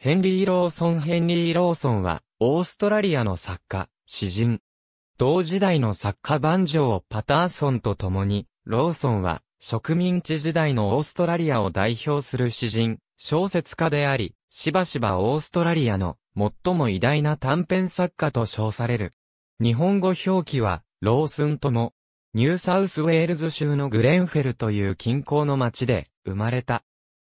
ヘンリー・ローソン・ヘンリー・ローソンは、オーストラリアの作家、詩人。同時代の作家バンジョー・パターソンと共に、ローソンは、植民地時代のオーストラリアを代表する詩人、小説家であり、しばしばオーストラリアの、最も偉大な短編作家と称される。日本語表記は、ローソンとも、ニューサウスウェールズ州のグレンフェルという近郊の町で、生まれた。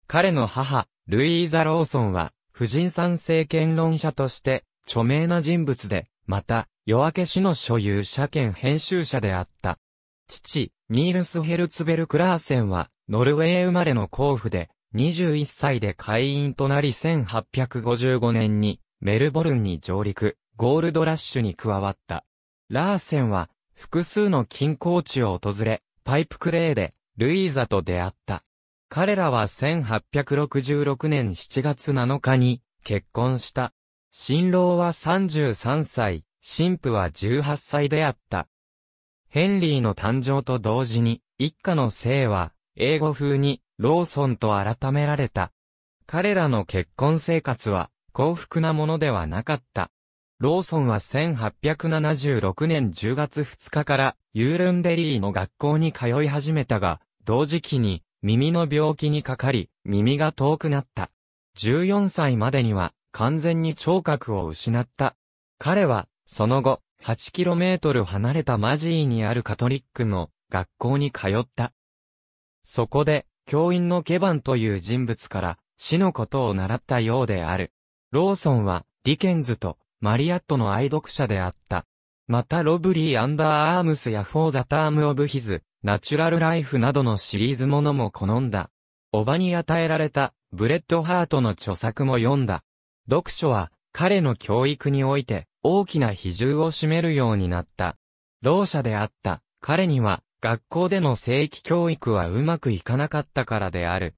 彼の母、ルイーザ・ローソンは、婦人参政権論者として、著名な人物で、また、夜明け氏の所有者兼編集者であった。父、ニールス・ヘルツベル・クラーセンは、ノルウェー生まれの甲府で、21歳で会員となり1855年に、メルボルンに上陸、ゴールドラッシュに加わった。ラーセンは、複数の近郊地を訪れ、パイプクレーで、ルイーザと出会った。彼らは1866年7月7日に結婚した。新郎は33歳、新婦は18歳であった。ヘンリーの誕生と同時に、一家の姓は、英語風に、ローソンと改められた。彼らの結婚生活は、幸福なものではなかった。ローソンは1876年10月2日から、ユールンデリーの学校に通い始めたが、同時期に、耳の病気にかかり、耳が遠くなった。14歳までには完全に聴覚を失った。彼は、その後、8km 離れたマジーにあるカトリックの学校に通った。そこで、教員のケバンという人物から死のことを習ったようである。ローソンは、ディケンズとマリアットの愛読者であった。またロブリー・アンダー・アームスやフォー・ザ・ターム・オブ・ヒズ、ナチュラルライフなどのシリーズものも好んだ。おばに与えられた、ブレッドハートの著作も読んだ。読書は、彼の教育において、大きな比重を占めるようになった。老者であった、彼には、学校での正規教育はうまくいかなかったからである。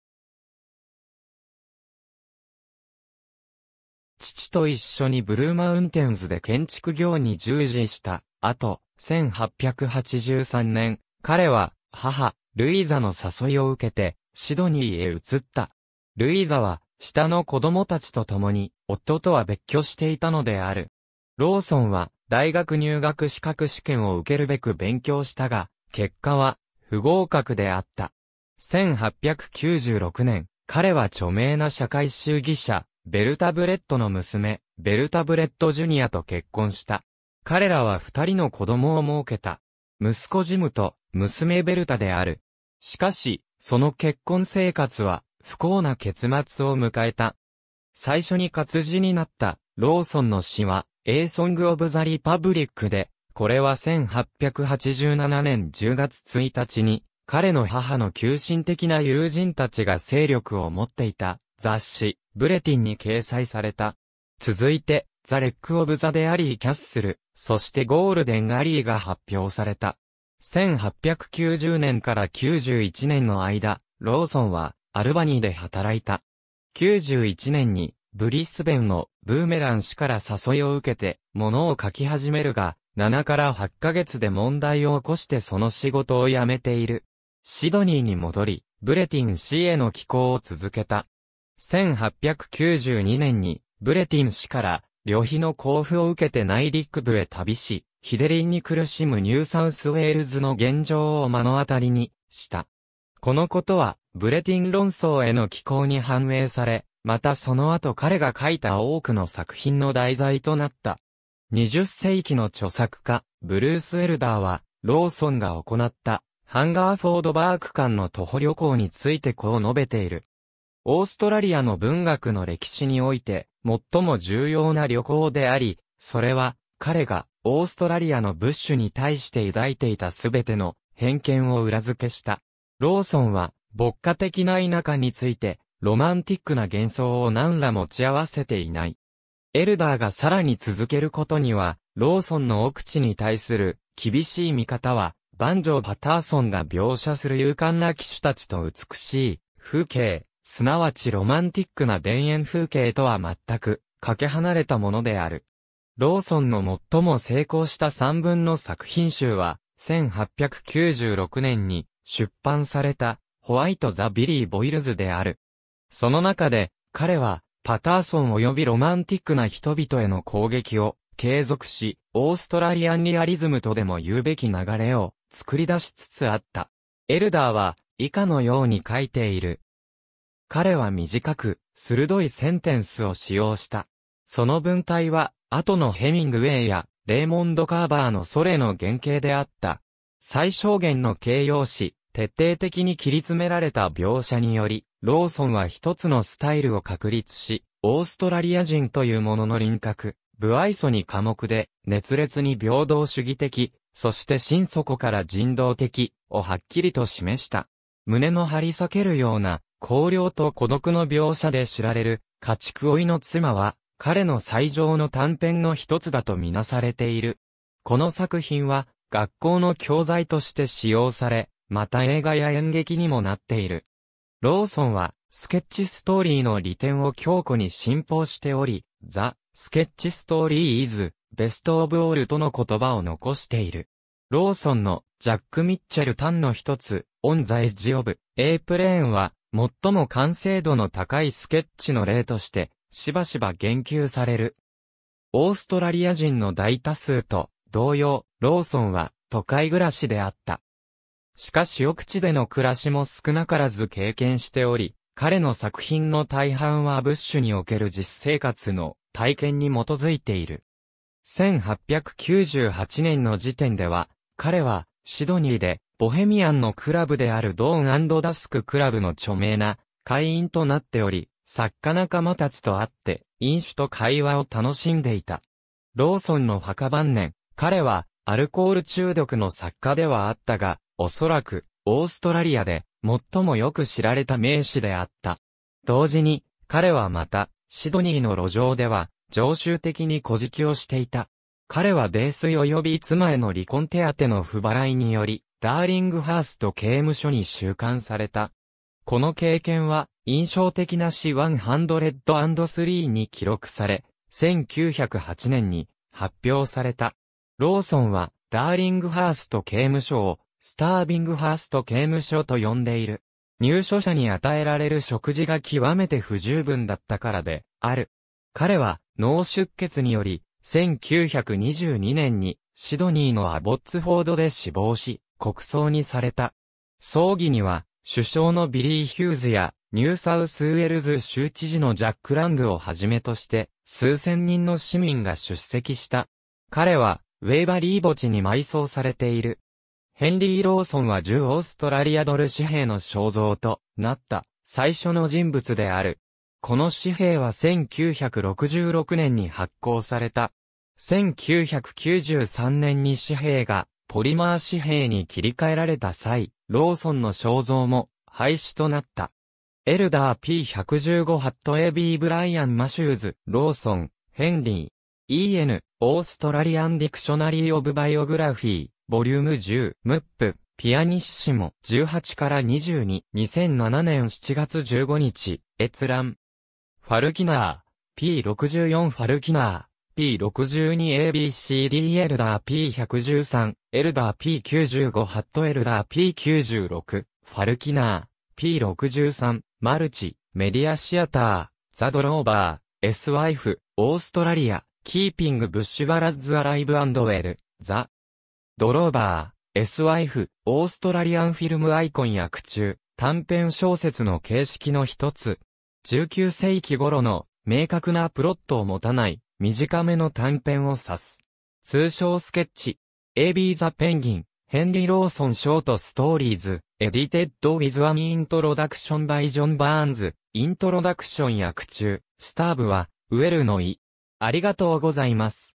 父と一緒にブルーマウンテンズで建築業に従事した。後、1883年、彼は、母、ルイーザの誘いを受けて、シドニーへ移った。ルイーザは、下の子供たちと共に、夫とは別居していたのである。ローソンは、大学入学資格試験を受けるべく勉強したが、結果は、不合格であった。1896年、彼は著名な社会主義者、ベルタブレットの娘、ベルタブレットジュニアと結婚した。彼らは二人の子供を設けた。息子ジムと娘ベルタである。しかし、その結婚生活は、不幸な結末を迎えた。最初に活字になった、ローソンの詩は、A Song of the Republic で、これは1887年10月1日に、彼の母の急進的な友人たちが勢力を持っていた雑誌、ブレティンに掲載された。続いて、ザ・レック・オブ・ザ・デ・アリー・キャッスル、そしてゴールデン・アリーが発表された。1890年から91年の間、ローソンはアルバニーで働いた。91年にブリスベンのブーメラン氏から誘いを受けて物を書き始めるが、7から8ヶ月で問題を起こしてその仕事を辞めている。シドニーに戻り、ブレティン氏への寄稿を続けた。1892年に、ブレティン氏から、旅費の交付を受けて内陸部へ旅し、ヒデリンに苦しむニューサウスウェールズの現状を目の当たりにした。このことは、ブレティン論争への寄稿に反映され、またその後彼が書いた多くの作品の題材となった。20世紀の著作家、ブルース・エルダーは、ローソンが行った、ハンガーフォードバーク間の徒歩旅行についてこう述べている。オーストラリアの文学の歴史において、最も重要な旅行であり、それは、彼が、オーストラリアのブッシュに対して抱いていたすべての偏見を裏付けした。ローソンは、牧歌的な田舎について、ロマンティックな幻想を何ら持ち合わせていない。エルダーがさらに続けることには、ローソンの奥地に対する厳しい見方は、バンジョー・パターソンが描写する勇敢な騎手たちと美しい風景、すなわちロマンティックな田園風景とは全く、かけ離れたものである。ローソンの最も成功した3分の作品集は、1896年に出版された、ホワイト・ザ・ビリー・ボイルズである。その中で、彼は、パターソン及びロマンティックな人々への攻撃を継続し、オーストラリアンリアリズムとでも言うべき流れを作り出しつつあった。エルダーは以下のように書いている。彼は短く、鋭いセンテンスを使用した。その文体は、後のヘミングウェイや、レーモンド・カーバーのソレの原型であった。最小限の形容詞、徹底的に切り詰められた描写により、ローソンは一つのスタイルを確立し、オーストラリア人というものの輪郭、不愛想に寡黙で、熱烈に平等主義的、そして心底から人道的、をはっきりと示した。胸の張り裂けるような、荒涼と孤独の描写で知られる、家畜老いの妻は、彼の最上の短編の一つだとみなされている。この作品は、学校の教材として使用され、また映画や演劇にもなっている。ローソンは、スケッチストーリーの利点を強固に信奉しており、ザ・スケッチストーリーイズ・ベストオブオールとの言葉を残している。ローソンのジャック・ミッチェルンの一つ、オン・ザ・エッジ・オブ・エイプレーンは、最も完成度の高いスケッチの例として、しばしば言及される。オーストラリア人の大多数と同様、ローソンは都会暮らしであった。しかし奥地での暮らしも少なからず経験しており、彼の作品の大半はブッシュにおける実生活の体験に基づいている。1898年の時点では、彼はシドニーで、ボヘミアンのクラブであるドーンダスククラブの著名な会員となっており、作家仲間たちと会って、飲酒と会話を楽しんでいた。ローソンの墓晩年、彼は、アルコール中毒の作家ではあったが、おそらく、オーストラリアで、最もよく知られた名士であった。同時に、彼はまた、シドニーの路上では、常習的に小じをしていた。彼は泥酔及び妻への離婚手当の不払いにより、ダーリングハースト刑務所に収監された。この経験は、印象的な詩103に記録され、1908年に発表された。ローソンは、ダーリングハースト刑務所を、スタービングハースト刑務所と呼んでいる。入所者に与えられる食事が極めて不十分だったからで、ある。彼は、脳出血により、1922年にシドニーのアボッツフォードで死亡し、国葬にされた。葬儀には、首相のビリー・ヒューズや、ニューサウスウェルズ州知事のジャック・ラングをはじめとして、数千人の市民が出席した。彼は、ウェイバリー墓地に埋葬されている。ヘンリー・ローソンは10オーストラリアドル紙幣の肖像となった最初の人物である。この紙幣は1966年に発行された。1993年に紙幣がポリマー紙幣に切り替えられた際、ローソンの肖像も廃止となった。エルダー P115 ハット AB ブライアン・マシューズ、ローソン、ヘンリー、EN、オーストラリアン・ディクショナリー・オブ・バイオグラフィー、ボリューム10、ムップ、ピアニッシモ、18から22、2007年7月15日、閲覧。ファルキナー、P64 ファルキナー、P62ABCD エルダー P113、エルダー P95 ハットエルダー P96、ファルキナー、P63、マルチ、メディアシアター、ザドローバー、S ワイフ、オーストラリア、キーピングブッシュバラッズアライブウェル、ザ、ドローバー、S ワイフ、オーストラリアンフィルムアイコン役中、短編小説の形式の一つ、19世紀頃の明確なプロットを持たない短めの短編を指す。通称スケッチ。AB ザペンギン、ヘンリー・ローソン・ショート・ストーリーズ、エディテッド・ウィズ・アン・イントロダクション・バイ・ジョン・バーンズ、イントロダクション役中、スターブは、ウェルのイ。ありがとうございます。